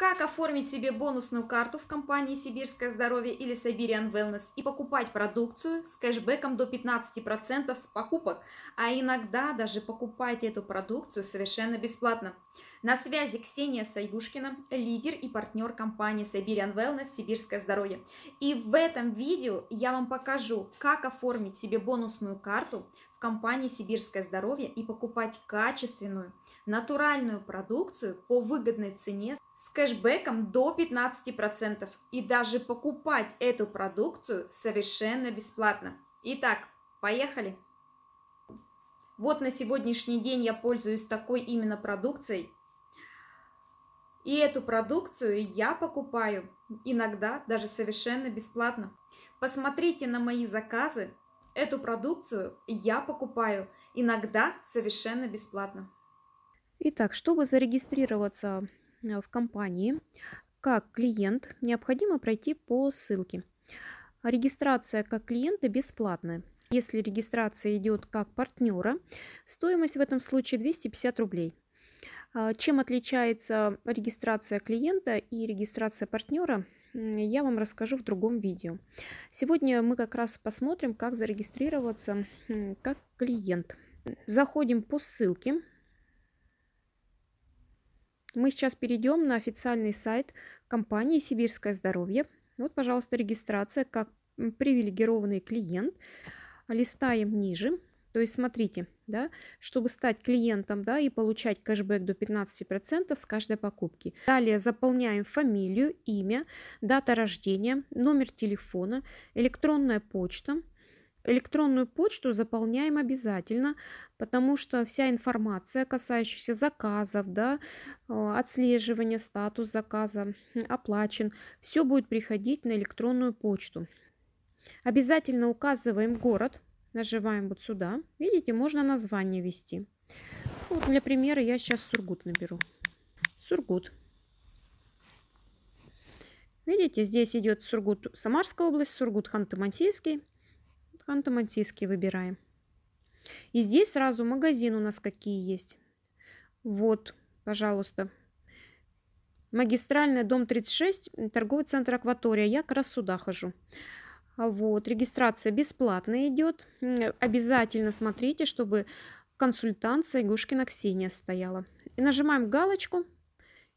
как оформить себе бонусную карту в компании «Сибирское здоровье» или «Siberian Wellness» и покупать продукцию с кэшбэком до 15% с покупок, а иногда даже покупать эту продукцию совершенно бесплатно. На связи Ксения Сайгушкина, лидер и партнер компании Siberian Wellness «Сибирское здоровье». И в этом видео я вам покажу, как оформить себе бонусную карту в компании «Сибирское здоровье» и покупать качественную, натуральную продукцию по выгодной цене с кэшбэком до 15% и даже покупать эту продукцию совершенно бесплатно. Итак, поехали! Вот на сегодняшний день я пользуюсь такой именно продукцией. И эту продукцию я покупаю иногда даже совершенно бесплатно. Посмотрите на мои заказы. Эту продукцию я покупаю иногда совершенно бесплатно. Итак, чтобы зарегистрироваться Э, в компании как клиент, необходимо пройти по ссылке. Регистрация как клиента бесплатная. Если регистрация идет как партнера, стоимость в этом случае 250 рублей. А, чем отличается регистрация клиента и регистрация партнера, я вам расскажу в другом видео. Сегодня мы как раз посмотрим, как зарегистрироваться как клиент. Заходим по ссылке мы сейчас перейдем на официальный сайт компании «Сибирское здоровье». Вот, пожалуйста, регистрация как привилегированный клиент. Листаем ниже. То есть смотрите, да, чтобы стать клиентом да, и получать кэшбэк до 15% с каждой покупки. Далее заполняем фамилию, имя, дата рождения, номер телефона, электронная почта, Электронную почту заполняем обязательно, потому что вся информация, касающаяся заказов, да, э, отслеживания, статус заказа, хм, оплачен, все будет приходить на электронную почту. Обязательно указываем город, нажимаем вот сюда. Видите, можно название ввести. Ну, вот для примера я сейчас Сургут наберу. Сургут. Видите, здесь идет Сургут Самарская область, Сургут Ханты-Мансийский. Ханты-Мансийский выбираем. И здесь сразу магазин у нас какие есть. Вот, пожалуйста. Магистральная, дом 36, торговый центр «Акватория». Я как раз сюда хожу. А вот, регистрация бесплатная идет. Обязательно смотрите, чтобы консультант Игушкина Ксения стояла. И нажимаем галочку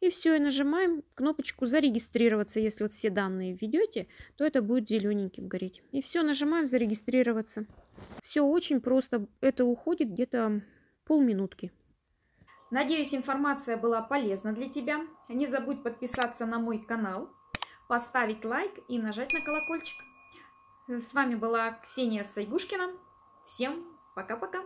и все, и нажимаем кнопочку «Зарегистрироваться». Если вот все данные введете, то это будет зелененьким гореть. И все, нажимаем «Зарегистрироваться». Все очень просто. Это уходит где-то полминутки. Надеюсь, информация была полезна для тебя. Не забудь подписаться на мой канал, поставить лайк и нажать на колокольчик. С вами была Ксения Сайгушкина. Всем пока-пока!